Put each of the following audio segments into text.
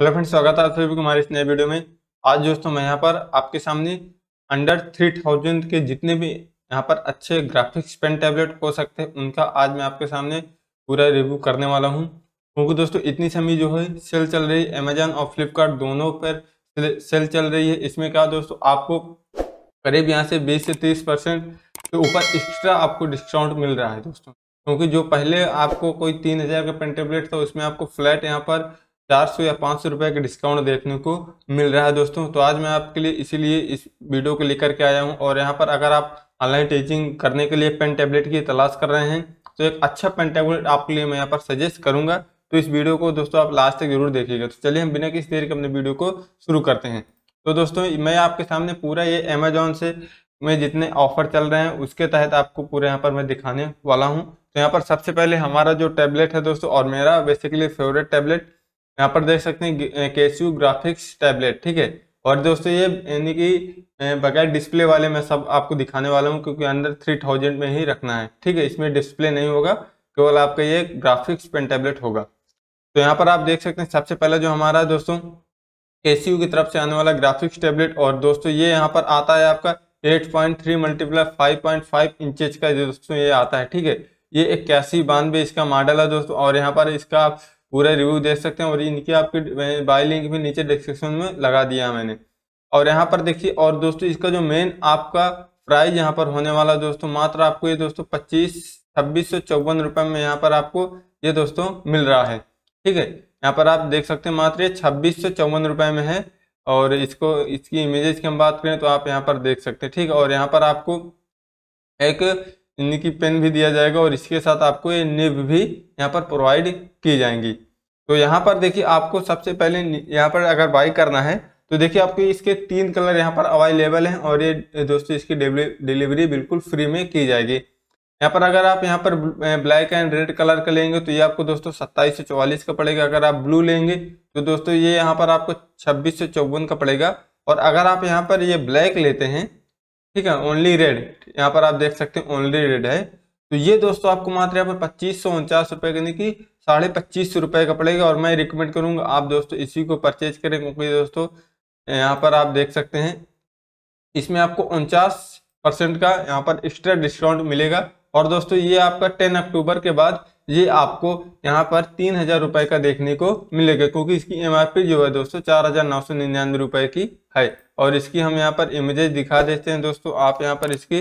hello friends स्वागत है आप सभी को हमारे इस नए वीडियो में आज दोस्तों मैं यहाँ पर आपके सामने अंडर थ्री थाउजेंड के जितने भी यहाँ पर अच्छे ग्राफिक्स पेन टैबलेट हो सकते हैं उनका आज मैं आपके सामने पूरा रिव्यू करने वाला हूँ क्योंकि दोस्तों इतनी समय जो है सेल चल रही है अमेजोन और फ्लिपकार्ट दोनों पर सेल चल रही है इसमें क्या दोस्तों आपको करीब यहाँ से बीस से तीस परसेंट के ऊपर एक्स्ट्रा आपको डिस्काउंट मिल रहा है दोस्तों क्योंकि जो पहले आपको कोई तीन हज़ार का पेन टेबलेट था उसमें आपको फ्लैट यहाँ पर चार सौ या पाँच सौ रुपये का डिस्काउंट देखने को मिल रहा है दोस्तों तो आज मैं आपके लिए इसीलिए इस वीडियो को लेकर के आया हूँ और यहाँ पर अगर आप ऑनलाइन टीचिंग करने के लिए पेन टैबलेट की तलाश कर रहे हैं तो एक अच्छा पेन टैबलेट आपके लिए मैं यहाँ पर सजेस्ट करूँगा तो इस वीडियो को दोस्तों आप लास्ट तक जरूर देखिएगा तो चलिए हम बिना किसी देर के अपने वीडियो को शुरू करते हैं तो दोस्तों मैं आपके सामने पूरा ये अमेजोन से में जितने ऑफर चल रहे हैं उसके तहत आपको पूरे यहाँ पर मैं दिखाने वाला हूँ तो यहाँ पर सबसे पहले हमारा जो टैबलेट है दोस्तों और मेरा बेसिकली फेवरेट टैबलेट यहाँ पर देख सकते हैं केसू ग्राफिक्स टैबलेट ठीक है और दोस्तों ये यानी कि बगैर डिस्प्ले वाले मैं सब आपको दिखाने वाला हूँ क्योंकि अंदर थ्री थाउजेंड में ही रखना है ठीक है इसमें डिस्प्ले नहीं होगा केवल आपका ये ग्राफिक्स पेन टैबलेट होगा तो यहाँ पर आप देख सकते हैं सबसे पहला जो हमारा दोस्तों ए की तरफ से आने वाला ग्राफिक्स टैबलेट और दोस्तों ये यहाँ पर आता है आपका eight point three multiply five point five inches का दोस्तों ये आता है ठीक है ये इक्यासी बानवे इसका मॉडल है दोस्तों और यहाँ पर इसका पूरा रिव्यू देख सकते हैं और इनकी आपकी बाई लिंक भी नीचे डिस्क्रिप्शन में लगा दिया मैंने और यहाँ पर देखिए और दोस्तों इसका जो मेन आपका प्राइस यहाँ पर होने वाला दोस्तों मात्र आपको ये दोस्तों पच्चीस छब्बीस सौ चौवन रुपये में यहाँ पर आपको ये दोस्तों मिल रहा है ठीक है यहाँ पर आप देख सकते हैं मात्र ये छब्बीस सौ चौवन रुपये में है और इसको इसकी इमेजेस की हम बात करें तो आप यहाँ पर देख सकते हैं ठीक और यहाँ पर आपको एक इनकी पेन भी दिया जाएगा और इसके साथ आपको ये निब भी यहाँ पर प्रोवाइड की जाएंगी तो यहाँ पर देखिए आपको सबसे पहले यहाँ पर अगर बाई करना है तो देखिए आपको इसके तीन कलर यहाँ पर अवेलेबल हैं और ये दोस्तों इसकी डिलीवरी बिल्कुल फ्री में की जाएगी यहाँ पर अगर आप यहाँ पर ब्लैक एंड रेड कलर का लेंगे तो ये आपको दोस्तों सत्ताईस से चौवालीस का पड़ेगा अगर आप ब्लू लेंगे तो दोस्तों ये यहाँ पर आपको छब्बीस से चौवन का पड़ेगा और अगर आप यहाँ पर ये ब्लैक लेते हैं ठीक है ओनली रेड यहाँ पर आप देख सकते हैं ओनली रेड है तो ये दोस्तों आपको मात्र यहाँ पर पच्चीस सौ उनचास रुपये यानी कि साढ़े पच्चीस सौ रुपये का पड़ेगा और मैं रिकमेंड करूँगा आप दोस्तों इसी को परचेज करें क्योंकि दोस्तों यहाँ पर आप देख सकते हैं इसमें आपको उनचास परसेंट का यहाँ पर एक्स्ट्रा डिस्काउंट मिलेगा और दोस्तों ये आपका टेन अक्टूबर के बाद ये आपको यहाँ पर तीन हज़ार रुपये का देखने को मिलेगा क्योंकि इसकी एमआरपी जो है दोस्तों चार हज़ार नौ सौ निन्यानवे रुपये की है और इसकी हम यहाँ पर इमेजेज दिखा देते हैं दोस्तों आप यहाँ पर इसकी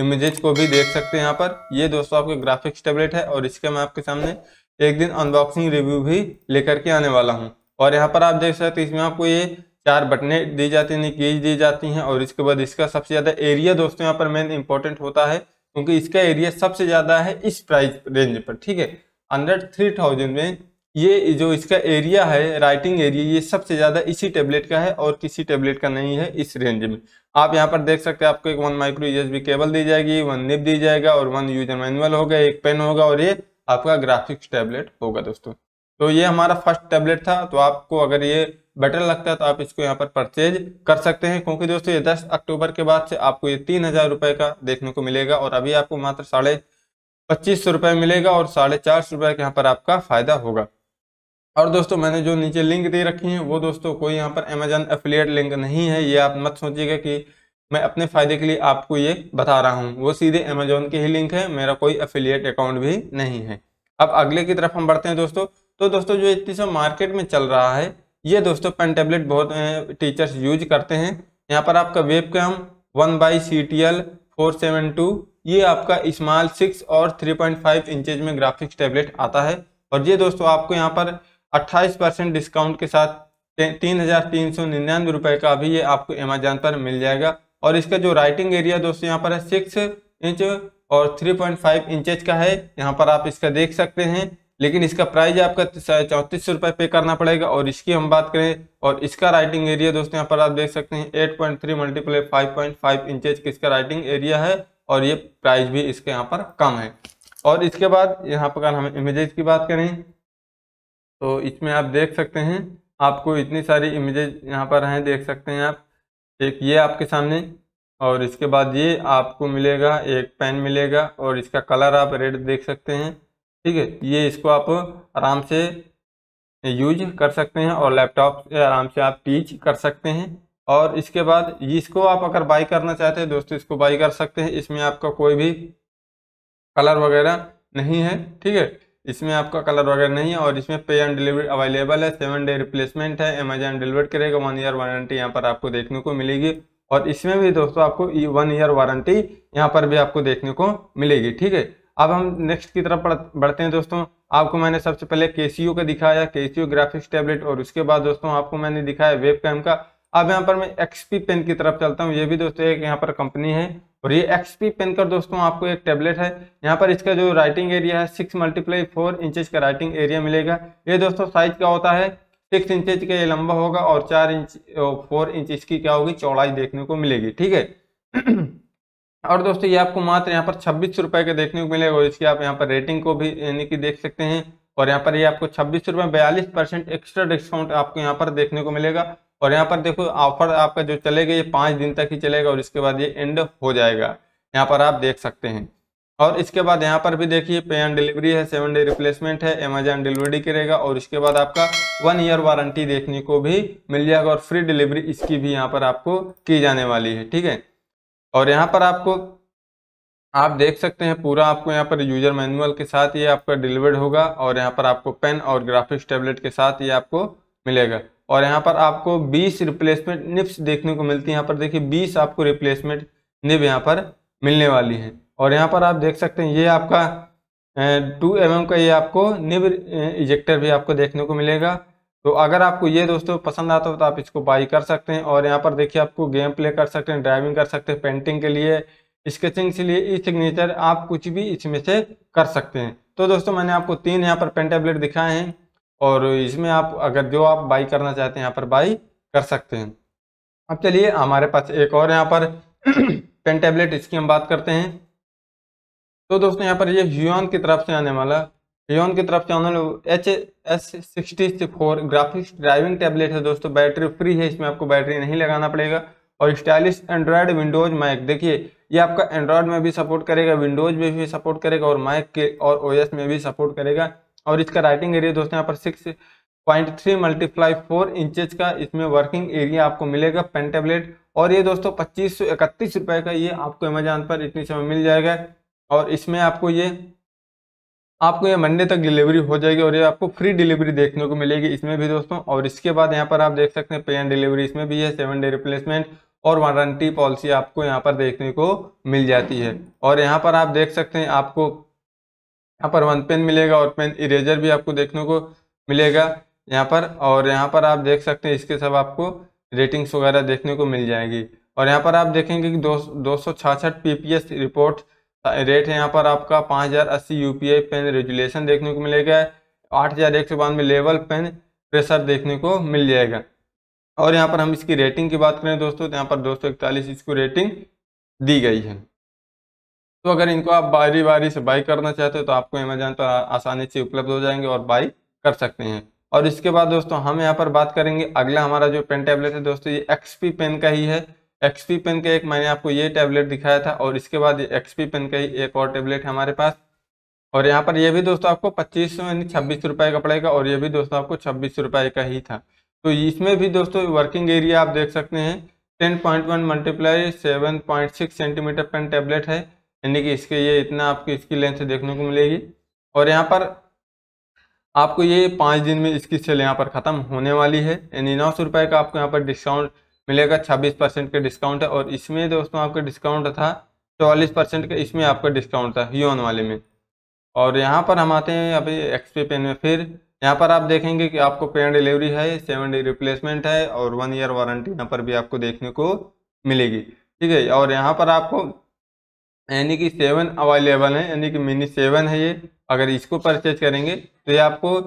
इमेजेज को भी देख सकते हैं यहाँ पर ये दोस्तों आपके ग्राफिक्स टेबलेट है और इसके मैं आपके सामने एक दिन अनबॉक्सिंग रिव्यू भी लेकर के आने वाला हूँ और यहाँ पर आप देख सकते हैं इसमें आपको ये चार बटने दी जाती हैं कीज दी जाती हैं और इसके बाद इसका सबसे ज़्यादा एरिया दोस्तों यहाँ पर मेन इंपॉर्टेंट होता है क्योंकि इसका एरिया सबसे ज़्यादा है इस प्राइस रेंज पर ठीक है अंडर थ्री थाउजेंड में ये जो इसका एरिया है राइटिंग एरिया ये सबसे ज़्यादा इसी टेबलेट का है और किसी टेबलेट का नहीं है इस रेंज में आप यहाँ पर देख सकते हैं आपको एक वन माइक्रो यूएसबी केबल दी जाएगी वन निप दी जाएगा और वन यूजर मैनुअल होगा एक पेन होगा और ये आपका ग्राफिक्स टैबलेट होगा दोस्तों तो ये हमारा फर्स्ट टैबलेट था तो आपको अगर ये बेटर लगता है तो आप इसको यहाँ पर परचेज कर सकते हैं क्योंकि दोस्तों ये दस अक्टूबर के बाद से आपको ये तीन हज़ार रुपये का देखने को मिलेगा और अभी आपको मात्र साढ़े पच्चीस सौ रुपये मिलेगा और साढ़े चार सौ रुपये के यहाँ पर आपका फ़ायदा होगा और दोस्तों मैंने जो नीचे लिंक दे रखी हैं वो दोस्तों कोई यहाँ पर अमेजन एफिलियट लिंक नहीं है ये आप मत सोचिएगा कि मैं अपने फ़ायदे के लिए आपको ये बता रहा हूँ वो सीधे अमेजोन के ही लिंक है मेरा कोई अफिलियट अकाउंट भी नहीं है अब अगले की तरफ हम बढ़ते हैं दोस्तों तो दोस्तों जो इतनी सब मार्केट में चल रहा है ये दोस्तों पेन टेबलेट बहुत टीचर्स यूज करते हैं यहाँ पर आपका webcam one by C T L four seven two ये आपका स्मॉल सिक्स और थ्री पॉइंट फाइव इंचज में ग्राफिक्स टेबलेट आता है और ये दोस्तों आपको यहाँ पर अट्ठाईस परसेंट डिस्काउंट के साथ तीन हज़ार तीन सौ निन्यानवे रुपये का भी ये आपको अमेजान पर मिल जाएगा और इसका जो राइटिंग एरिया दोस्तों यहाँ पर है सिक्स इंच और थ्री पॉइंट फाइव इंचज का है यहाँ पर आप इसका देख सकते हैं लेकिन इसका प्राइस आपका चौंतीस सौ रुपये पे करना पड़ेगा और इसकी हम बात करें और इसका राइटिंग एरिया दोस्तों यहाँ पर आप देख सकते हैं eight point three multiply five point five inches का इसका राइटिंग एरिया है और ये प्राइस भी इसके यहाँ पर कम है और इसके बाद यहाँ पर हम इमेजेस की बात करें तो इसमें आप देख सकते हैं आपको इतनी सारी इमेजेज यहाँ पर हैं देख सकते हैं आप एक ये आपके सामने और इसके बाद ये आपको मिलेगा एक पेन मिलेगा और इसका कलर आप रेड देख सकते हैं ठीक है ये इसको आप आराम से यूज कर सकते हैं और लैपटॉप से आराम से आप टीच कर सकते हैं और इसके बाद इसको आप अगर बाई करना चाहते हैं दोस्तों इसको बाई कर सकते हैं इसमें आपका कोई भी कलर वगैरह नहीं है ठीक है इसमें आपका कलर वगैरह नहीं है और इसमें पे ऑन डिलीवरी अवेलेबल है सेवन डे रिप्लेसमेंट है अमेजन डिलीवर करेगा वन ईयर वारंटी यहाँ पर आपको देखने को मिलेगी और इसमें भी दोस्तों आपको वन ईयर वारंटी यहाँ पर भी आपको देखने को मिलेगी ठीक है अब हम नेक्स्ट की तरफ बढ़ते हैं दोस्तों आपको मैंने सबसे पहले के का दिखाया के ग्राफिक्स टैबलेट और उसके बाद दोस्तों आपको मैंने दिखाया वेब कैम का अब यहाँ पर मैं एक्सपी पेन की तरफ चलता हूँ ये भी दोस्तों एक यहाँ पर कंपनी है और ये एक्सपी पेन कर दोस्तों आपको एक टैबलेट है यहाँ पर इसका जो राइटिंग एरिया है सिक्स मल्टीप्लाई फोर इंचज का राइटिंग एरिया मिलेगा ये दोस्तों साइज क्या होता है सिक्स इंचज का ये लंबा होगा और चार इंच फोर इंच इसकी क्या होगी चौड़ाई देखने को मिलेगी ठीक है और दोस्तों ये आपको मात्र यहाँ पर छब्बीस रुपए का देखने को मिलेगा और इसकी आप यहाँ पर रेटिंग को भी यानी कि देख सकते हैं और यहाँ पर ये आपको छब्बीस रुपए बयालीस परसेंट एक्स्ट्रा डिस्काउंट आपको यहाँ पर देखने को मिलेगा और यहाँ पर देखो ऑफर आपका जो चलेगा ये पाँच दिन तक ही चलेगा और इसके बाद ये एंड हो जाएगा यहाँ पर आप देख सकते हैं और इसके बाद यहाँ पर भी देखिए पे ऑन डिलीवरी है सेवन डे रिप्लेसमेंट है अमेजॉन डिलीवरी करेगा और इसके बाद आपका वन ईयर वारंटी देखने को भी मिल जाएगा और फ्री डिलीवरी इसकी भी यहाँ पर आपको की जाने वाली है ठीक है और यहाँ पर आपको आप देख सकते हैं पूरा आपको यहाँ पर यूजर मैनुअल के साथ ये आपका डिलीवर्ड होगा और यहाँ पर आपको पेन और ग्राफिक्स टेबलेट के साथ ये आपको मिलेगा और यहाँ पर आपको 20 रिप्लेसमेंट निप्स देखने को मिलती है यहाँ पर देखिए 20 आपको रिप्लेसमेंट निब यहाँ पर मिलने वाली है और यहाँ पर आप देख सकते हैं ये आपका टू एम mm का ये आपको निब इजेक्टर भी आपको देखने को मिलेगा तो अगर आपको ये दोस्तों पसंद आता हो तो आप इसको बाई कर सकते हैं और यहाँ पर देखिए आपको गेम प्ले कर सकते हैं ड्राइविंग कर सकते हैं पेंटिंग के लिए स्केचिंग के लिए ई सिग्नेचर आप कुछ भी इसमें से कर सकते हैं तो दोस्तों मैंने आपको तीन यहाँ पर पेन टेबलेट दिखाए हैं और इसमें आप अगर जो आप बाई करना चाहते हैं यहाँ पर बाई कर सकते हैं अब चलिए हमारे पास एक और यहाँ पर पेन टैबलेट इसकी हम बात करते हैं तो दोस्तों यहाँ पर ये ह्यून की तरफ से आने वाला ह्यून की तरफ से आने वाला H S sixty four graphics driving tablet है दोस्तों बैटरी फ्री है इसमें आपको बैटरी नहीं लगाना पड़ेगा और स्टाइलिश एंड्रॉयड विंडोज माइक देखिए ये आपका एंड्रॉयड में भी सपोर्ट करेगा विंडोज में भी सपोर्ट करेगा और माइक के और ओएस में भी सपोर्ट करेगा और इसका राइटिंग एरिया दोस्तों यहाँ पर six point three multiply four inches का इसमें वर्किंग एरिया आपको मिलेगा पेन टेबलेट और ये दोस्तों पच्चीस सौ इकतीस रुपये का ये आपको अमेजान पर इतनी समय मिल जाएगा और इसमें आपको ये आपको ये मंडे तक डिलीवरी हो जाएगी और ये आपको फ्री डिलीवरी देखने को मिलेगी इसमें भी दोस्तों और इसके बाद यहाँ पर आप देख सकते हैं पे एंड डिलीवरी इसमें भी है सेवन डे रिप्लेसमेंट और वारंटी पॉलिसी आपको यहाँ पर देखने को मिल जाती है और यहाँ पर आप देख सकते हैं आपको यहाँ पर वन पेन मिलेगा और पेन इरेजर भी आपको देखने को मिलेगा यहाँ पर और यहाँ पर आप देख सकते हैं इसके सब आपको रेटिंग्स वगैरह देखने को मिल जाएगी और यहाँ पर आप देखेंगे कि दो दो सौ छाछठ P P S report rate है यहाँ पर आपका पाँच हज़ार अस्सी U P I pen resolution देखने को मिलेगा आठ हज़ार एक सौ बानवे लेवल पेन प्रेशर देखने को मिल जाएगा और यहाँ पर हम इसकी रेटिंग की बात करें दोस्तों तो यहाँ पर दो सौ इकतालीस इसको रेटिंग दी गई है तो अगर इनको आप बारी बारी से बाई करना चाहते हो तो आपको अमेजोन पर आसानी से उपलब्ध हो जाएंगे और बाई कर सकते हैं और इसके बाद दोस्तों हम यहाँ पर बात करेंगे अगला हमारा जो पेन टैबलेट है दोस्तों ये एक्सपी पेन का ही है एक्सपी पेन का एक मैंने आपको ये टैबलेट दिखाया था और इसके बाद ये एक्सपी पेन का ही एक और टैबलेट है हमारे पास और यहाँ पर ये भी दोस्तों आपको पच्चीस सौ यानी छब्बीस रुपये का पड़ेगा और ये भी दोस्तों आपको छब्बीस रुपये का ही था तो इसमें भी दोस्तों वर्किंग एरिया आप देख सकते हैं ten point one multiply seven point six centimetre pen tablet है यानी कि इसके ये इतना आपको इसकी लेंथ देखने को मिलेगी और यहाँ पर आपको ये पाँच दिन में इसकी सेल यहाँ पर ख़त्म होने वाली है यानी नौ सौ रुपये का आपको यहाँ पर डिस्काउंट मिलेगा छब्बीस परसेंट का डिस्काउंट है और इसमें दोस्तों आपका डिस्काउंट था चौवालीस परसेंट का इसमें आपका डिस्काउंट था यून वाले में और यहाँ पर हम आते हैं अभी एक्सपी पेन में फिर यहाँ पर आप देखेंगे कि आपको पेन डिलीवरी है सेवन डे रिप्लेसमेंट है और वन ईयर वारंटी यहाँ पर भी आपको देखने को मिलेगी ठीक है और यहाँ पर आपको यानी कि सेवन अवेलेबल है यानी कि मिनी सेवन है ये अगर इसको परचेज करेंगे तो ये आपको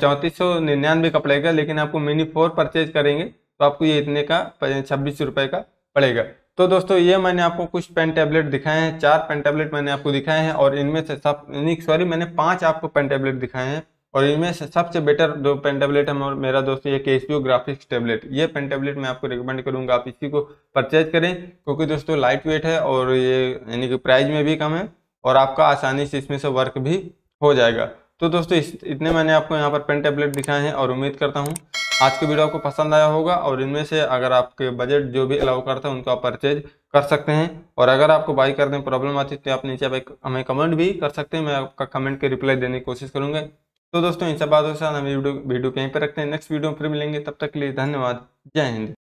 चौंतीस सौ निन्यानवे का पड़ेगा लेकिन आपको मिनी फोर परचेज करेंगे तो आपको ये इतने का छब्बीस रुपये का पड़ेगा तो दोस्तों ये मैंने आपको कुछ पेन टैबलेट दिखाए हैं चार पेन टैबलेट मैंने आपको दिखाए हैं और इनमें से सब सॉरी मैंने पांच आपको पेन टैबलेट दिखाए हैं और इनमें से सबसे बेटर जो पेन टेबलेट है मेरा दोस्तों ये के ग्राफिक्स टेबलेट ये पेन टेबलेट मैं आपको रिकमेंड करूँगा आप इसी को परचेज करें क्योंकि दोस्तों लाइट वेट है और ये यानी कि प्राइस में भी कम है और आपका आसानी से इसमें से वर्क भी हो जाएगा तो दोस्तों इस इतने मैंने आपको यहाँ पर पेन टेबलेट दिखाए हैं और उम्मीद करता हूँ आज के वीडियो आपको पसंद आया होगा और इनमें से अगर आपके बजट जो भी अलाउ करता है उनको आप परचेज कर सकते हैं और अगर आपको बाई करने में प्रॉब्लम आती है तो आप नीचे हमें कमेंट भी कर सकते हैं मैं आपका कमेंट के रिप्लाई देने की कोशिश करूँगा तो दोस्तों इन सब बातों के साथ हम वीडियो वीडियो यहीं पर रखते हैं नेक्स्ट वीडियो में फिर मिलेंगे तब तक के लिए धन्यवाद जय हिंद